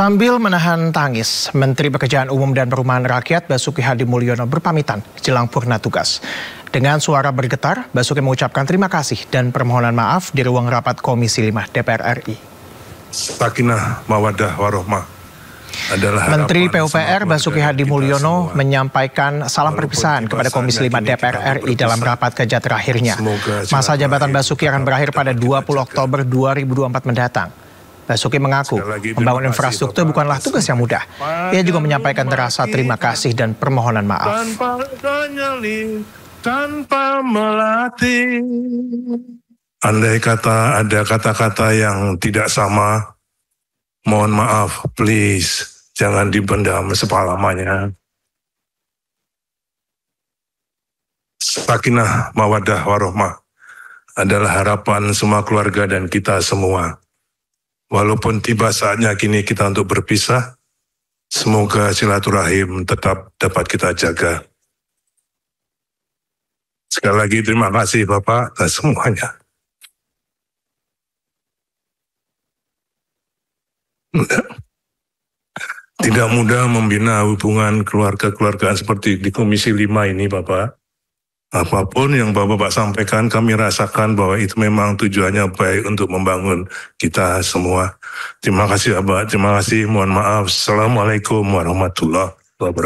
Sambil menahan tangis, Menteri Pekerjaan Umum dan Perumahan Rakyat Basuki Hadi Mulyono berpamitan jelang purna tugas. Dengan suara bergetar, Basuki mengucapkan terima kasih dan permohonan maaf di ruang rapat Komisi 5 DPR RI. Sakinah mawadah warohmah adalah Menteri PUPR Basuki Hadi Mulyono semua. menyampaikan salam perpisahan kepada Komisi 5 DPR RI dalam rapat kerja terakhirnya. Masa jabatan Basuki akan berakhir pada 20 Oktober 2024 mendatang. Basuki mengaku lagi, membangun infrastruktur bukanlah tugas yang mudah. Ia juga menyampaikan terasa terima kasih dan permohonan maaf. Tanpa menyali, tanpa Andai kata ada kata-kata yang tidak sama, mohon maaf, please jangan dibendam sepalamanya. Sakinah mawadah warohmah adalah harapan semua keluarga dan kita semua. Walaupun tiba saatnya kini kita untuk berpisah, semoga silaturahim tetap dapat kita jaga. Sekali lagi terima kasih Bapak atas semuanya. Tidak mudah membina hubungan keluarga-keluargaan seperti di Komisi 5 ini Bapak apapun yang Bapak-Bapak sampaikan kami rasakan bahwa itu memang tujuannya baik untuk membangun kita semua. Terima kasih Bapak, terima kasih, mohon maaf. Assalamualaikum warahmatullahi wabarakatuh.